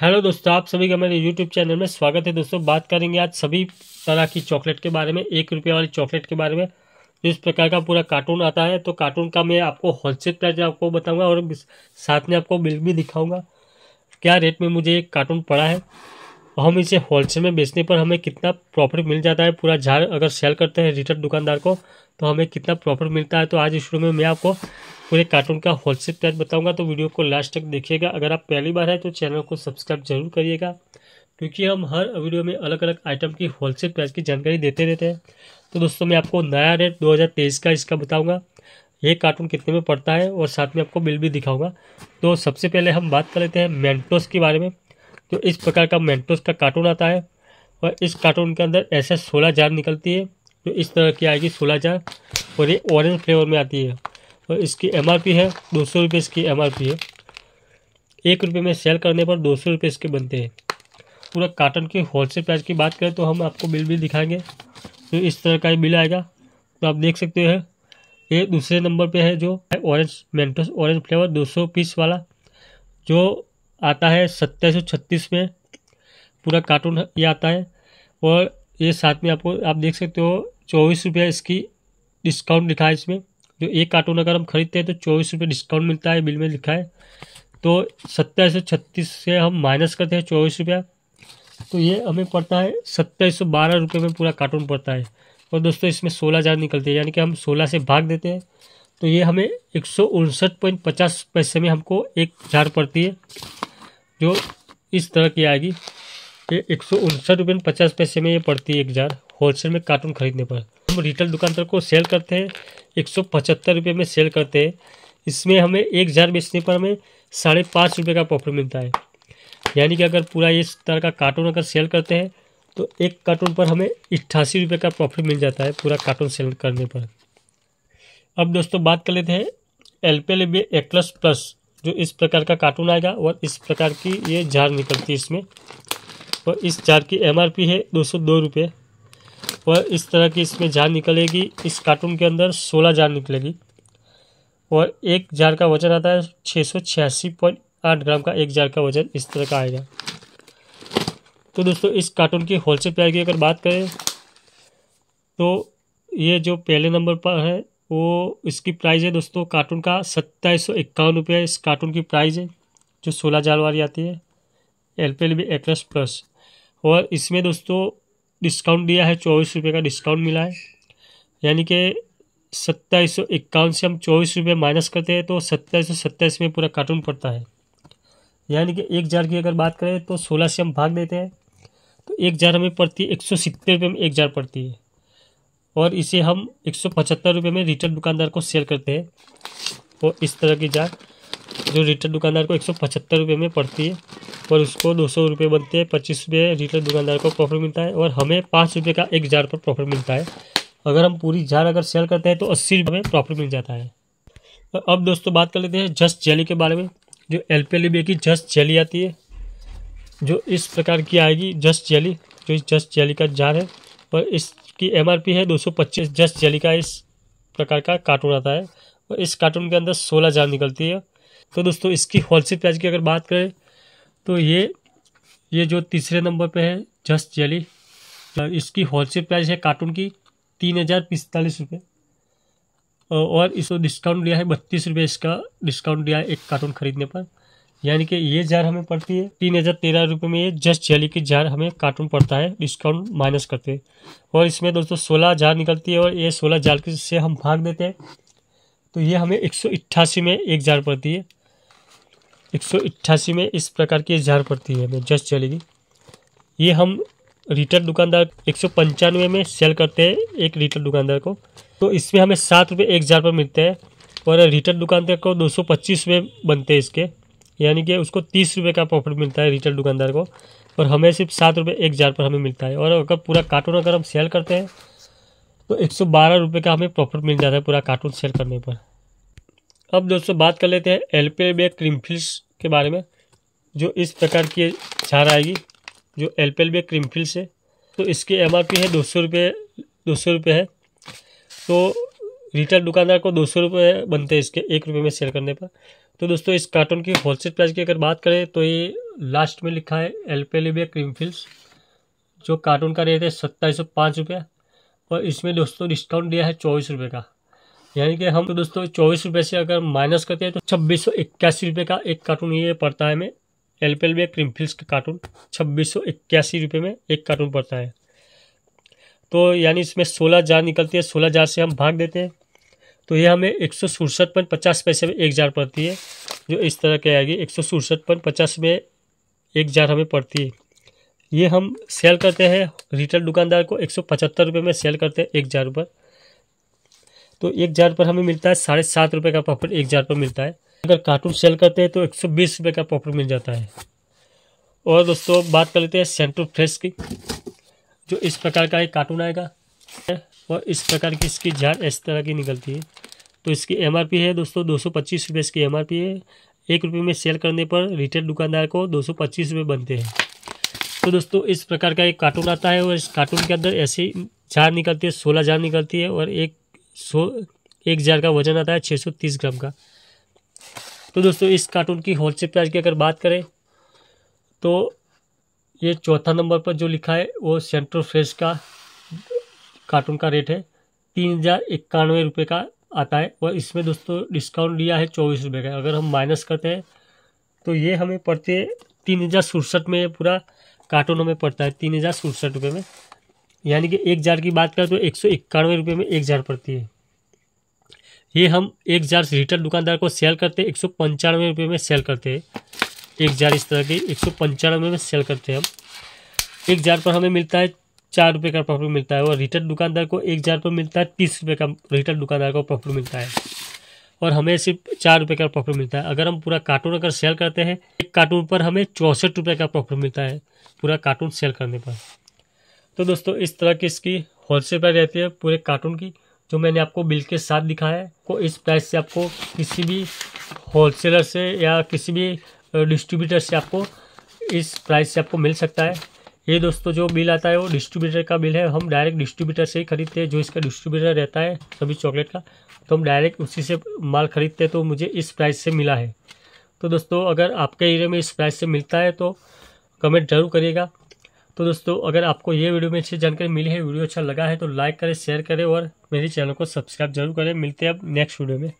hello दोस्तों आप सभी का मेरे यूट्यूब चैनल में स्वागत है दोस्तों बात करेंगे आज सभी तरह की चॉकलेट के बारे में एक रुपये वाली चॉकलेट के बारे में इस प्रकार का पूरा कार्टून आता है तो कार्टून का मैं आपको होलसेल प्राइस आपको बताऊंगा और साथ में आपको बिल भी दिखाऊंगा क्या रेट में मुझे एक कार्टून पड़ा है हम इसे होलसेल में बेचने पर हमें कितना प्रॉफिट मिल जाता है पूरा झाड़ अगर सेल करते हैं रिटर्न दुकानदार को तो हमें कितना प्रॉफिट मिलता है तो आज इस वीडियो में मैं आपको पूरे कार्टून का होलसेल प्राइस बताऊंगा तो वीडियो को लास्ट तक देखिएगा अगर आप पहली बार है तो चैनल को सब्सक्राइब जरूर करिएगा क्योंकि हम हर वीडियो में अलग अलग आइटम की होलसेल प्राइस की जानकारी देते रहते हैं तो दोस्तों मैं आपको नया रेट दो का इसका बताऊँगा ये कार्टून कितने में पड़ता है और साथ में आपको बिल भी दिखाऊँगा तो सबसे पहले हम बात कर लेते हैं मेंटोस के बारे में तो इस प्रकार का मेंटोस का कार्टून आता है और इस कार्टून के अंदर ऐसे सोलह जार निकलती है तो इस तरह की आएगी सोलह जार और ये ऑरेंज फ्लेवर में आती है और इसकी एम है दो सौ रुपये इसकी एम है एक रुपये में सेल करने पर दो सौ रुपये इसके बनते हैं पूरा कार्टन के होलसेल प्राइस की बात करें तो हम आपको बिल भी दिखाएंगे तो इस तरह का ही बिल आएगा तो आप देख सकते हैं ये दूसरे नंबर पे है जो orange Mentos orange flavour 200 piece वाला जो आता है सत्ताईस सौ छत्तीस में पूरा कार्टून ये आता है और ये साथ में आपको आप देख सकते हो चौबीस रुपया इसकी डिस्काउंट लिखा है इसमें जो एक कार्टून अगर हम खरीदते हैं तो चौबीस रुपये डिस्काउंट मिलता है बिल में लिखा है तो सत्ताईस सौ छत्तीस से हम माइनस करते हैं चौबीस रुपया तो ये हमें पड़ता है सत्ताईस सौ बारह रुपये में पूरा कार्टून पड़ता है और दोस्तों इसमें सोलह हज़ार निकलते हैं यानी कि हम सोलह से भाग देते हैं तो ये हमें एक सौ उनसठ पॉइंट पचास पैसे में हमको एक हज़ार पड़ती है जो इस तरह की आएगी ये एक सौ उनसठ रुपये पचास पैसे में ये पड़ती है एक जार होलसेल में कार्टून खरीदने पर हम रिटेल दुकानदार को सेल करते हैं एक सौ पचहत्तर रुपये में सेल करते हैं इसमें हमें एक जार बेचने पर हमें साढ़े पाँच रुपये का प्रॉफिट मिलता है यानी कि अगर पूरा इस तरह का कार्टून अगर सेल करते हैं तो एक कार्टून पर हमें अट्ठासी रुपये का प्रॉफिट मिल जाता है पूरा कार्टून सेल करने पर अब दोस्तों बात कर लेते हैं L P L eclairs plus जो इस प्रकार का कार्टून आएगा और इस प्रकार की ये जार निकलती है इसमें और इस जार की एमआरपी है दो सौ दो रुपये और इस तरह की इसमें जार निकलेगी इस कार्टून के अंदर सोलह जार निकलेगी और एक जार का वजन आता है छः सौ छियासी पॉइंट आठ ग्राम का एक जार का वजन इस तरह का आएगा तो दोस्तों इस कार्टून की होलसेल प्राइस की अगर बात करें तो ये जो पहले नंबर पर है वो इसकी प्राइस है दोस्तों कार्टून का सत्ताईस सौ इक्यावन रुपये इस कार्टून की प्राइस है जो सोलह हज़ार वाली आती है L P L B X plus और इसमें दोस्तों डिस्काउंट दिया है चौबीस रुपये का डिस्काउंट मिला है यानी कि सत्ताईस सौ इक्यावन से हम चौबीस रुपये माइनस करते हैं तो सत्ताईस सौ सत्ताईस में पूरा कार्टून पड़ता है यानी कि एक हज़ार की अगर बात करें तो सोलह से हम भाग देते हैं तो एक हज़ार हमें पड़ती है एक सौ सत्तर रुपये में एक हज़ार पड़ती है और इसे हम एक सौ पचहत्तर रुपये में रिटेल दुकानदार को सेल करते हैं और इस तरह की जार जो रिटेल दुकानदार को एक सौ पचहत्तर रुपये में पड़ती है और उसको दो सौ रुपये बनते हैं पच्चीस रुपये रिटेल दुकानदार को प्रॉफिट मिलता है और हमें पाँच रुपये का एक जार पर प्रॉफिट मिलता है अगर हम पूरी जार अगर सेल करते हैं तो अस्सी रुपये में प्रॉफिट मिल जाता है तो अब दोस्तों बात कर लेते हैं जस्ट जेली के बारे में जो एल पी e की जस्ट जेली आती है जो इस प्रकार की आएगी जस्ट जेली जो जस्ट जेली का जार है और इस इसकी पी है पच्चीस जस्ट जेली का इस प्रकार का कार्टून आता है और इस कार्टून के अंदर सोलह जाम निकलती है तो दोस्तों इसकी होलसेल प्राइस की अगर बात करें तो ये ये जो तीसरे नंबर पे है जस्ट जेली तो इसकी होलसेल प्राइस है कार्टून की तीन हज़ार पिस्तालीस रुपये और इसको डिस्काउंट दिया है बत्तीस रुपये इसका डिस्काउंट दिया है एक कार्टून ख़रीदने पर यानी कि ये जार हमें पड़ती है तीन हज़ार तेरह रुपये में ये जस्ट जेली की जार हमें कार्टून पड़ता है डिस्काउंट माइनस करते और इसमें दोस्तों सोलह जार निकलती है और ये सोलह जार के से हम भाग देते हैं तो ये हमें एक सौ अट्ठासी में एक जार पड़ती है एक सौ अट्ठासी में इस प्रकार की जार पड़ती है हमें जस्ट जेली की ये हम रिटेल दुकानदार एक सौ पंचानवे में सेल करते हैं एक रिटेल दुकानदार को तो इसमें हमें सात रुपये एक जार पर मिलते हैं और रिटेल दुकानदार को दो सौ पच्चीस में बनते हैं इसके यानी कि उसको तीस रुपये का प्रॉफिट मिलता है रिटेल दुकानदार को और हमें सिर्फ सात रुपये एक जार पर हमें मिलता है और अगर पूरा कार्टून अगर हम सेल करते हैं तो एक सौ बारह रुपये का हमें प्रॉफिट मिल जाता है पूरा कार्टून सेल करने पर अब दोस्तों बात कर लेते हैं एल पी एल बे क्रीमफिल्स के बारे में जो इस प्रकार की छार आएगी जो एल पी एल बे क्रीमफिल्स है तो इसकी एम आर पी है दो सौ रुपये दो सौ रुपये है तो रिटेल दुकानदार को दो सौ रुपये बनते हैं इसके एक रुपये में सेल करने पर तो दोस्तों इस कार्टून की होलसेल प्राइस की अगर बात करें तो ये लास्ट में लिखा है एल्पेलिबिया क्रीमफिल्स जो कार्टून का रेट है सत्ताईस सौ पाँच रुपये और इसमें दोस्तों डिस्काउंट दिया है चौबीस रुपये का यानी कि हम तो दोस्तों चौबीस रुपये से अगर माइनस करते हैं तो छब्बीस सौ इक्यासी रुपये का एक कार्टून ये पड़ता है हमें एल्पेलिबिया फिल्स का कार्टून छब्बीस सौ इक्यासी रुपये में एक कार्टून पड़ता है तो यानी इसमें सोलह जार निकलती है सोलह जार से हम भाग देते हैं तो ये हमें एक सौ सुड़सठ पॉइंट पचास पैसे में एक जार पड़ती है जो इस तरह के आएगी एक सौ सुड़सठ पॉइंट पचास में एक जार हमें पड़ती है ये हम सेल करते हैं रिटेल दुकानदार को एक सौ पचहत्तर रुपये में सेल करते हैं एक जार पर तो एक जार पर हमें मिलता है साढ़े सात रुपये का प्रॉफिट एक जार पर मिलता है अगर कार्टून सेल करते हैं तो एक सौ बीस रुपये का प्रॉफिट मिल जाता है और दोस्तों बात कर लेते हैं सेंट्रो फ्रेश की जो इस प्रकार का एक कार्टून आएगा और इस प्रकार की इसकी झाड़ इस तरह की निकलती है तो इसकी एम है दोस्तों दो सौ पच्चीस रुपये इसकी एम है एक रुपये में सेल करने पर रिटेल दुकानदार को दो सौ पच्चीस रुपये बनते हैं तो दोस्तों इस प्रकार का एक कार्टून आता है और इस कार्टून के अंदर ऐसी झार निकलती है सोलह जार निकलती है और एक सो एक जार का वजन आता है छः सौ तीस ग्राम का तो दोस्तों इस कार्टून की होलसेल प्राइस की अगर बात करें तो ये चौथा नंबर पर जो लिखा है वो सेंट्रो फ्रेश का कार्टून का रेट है तीन हज़ार इक्यानवे रुपये का आता है और इसमें दोस्तों डिस्काउंट दिया है चौबीस रुपये का अगर हम माइनस करते हैं तो ये हमें पड़ते तीन हज़ार सड़सठ में पूरा कार्टून हमें पड़ता है तीन हज़ार सड़सठ रुपये में यानी कि एक हज़ार की बात करें तो एक सौ इक्यानवे रुपये में एक हज़ार पड़ती है ये हम एक हज़ार रिटेल दुकानदार को सेल करते हैं एक सौ पंचानवे रुपये में सेल करते हैं एक हज़ार इस तरह की एक सौ पंचानवे में सेल करते हैं हम एक हज़ार पर हमें मिलता है चार रुपये का प्रॉफिट मिलता है और रिटर्न दुकानदार को एक हज़ार रुपये मिलता है तीस रुपये का रिटर्न दुकानदार को प्रॉफिट मिलता है और हमें सिर्फ चार रुपये का प्रॉफिट मिलता है अगर हम पूरा कार्टून अगर सेल करते हैं एक कार्टून पर हमें चौंसठ रुपये का प्रॉफिट मिलता है पूरा कार्टून सेल करने पर तो दोस्तों इस तरह की इसकी होलसेल प्राइस रहती है पूरे कार्टून की जो मैंने आपको बिल के साथ दिखाया है को तो इस प्राइस से आपको किसी भी होलसेलर से या किसी भी डिस्ट्रीब्यूटर से आपको इस प्राइस से आपको मिल सकता है ये दोस्तों जो बिल आता है वो डिस्ट्रीब्यूटर का बिल है हम डायरेक्ट डिस्ट्रीब्यूटर से ही खरीदते हैं जो इसका डिस्ट्रीब्यूटर रहता है सभी चॉकलेट का तो हम डायरेक्ट उसी से माल खरीदते हैं तो मुझे इस प्राइस से मिला है तो दोस्तों अगर आपके एरिया में इस प्राइस से मिलता है तो कमेंट जरूर करिएगा तो दोस्तों अगर आपको ये वीडियो में अच्छी जानकारी मिली है वीडियो अच्छा लगा है तो लाइक करें शेयर करें और मेरे चैनल को सब्सक्राइब जरूर करें मिलते हैं अब नेक्स्ट वीडियो में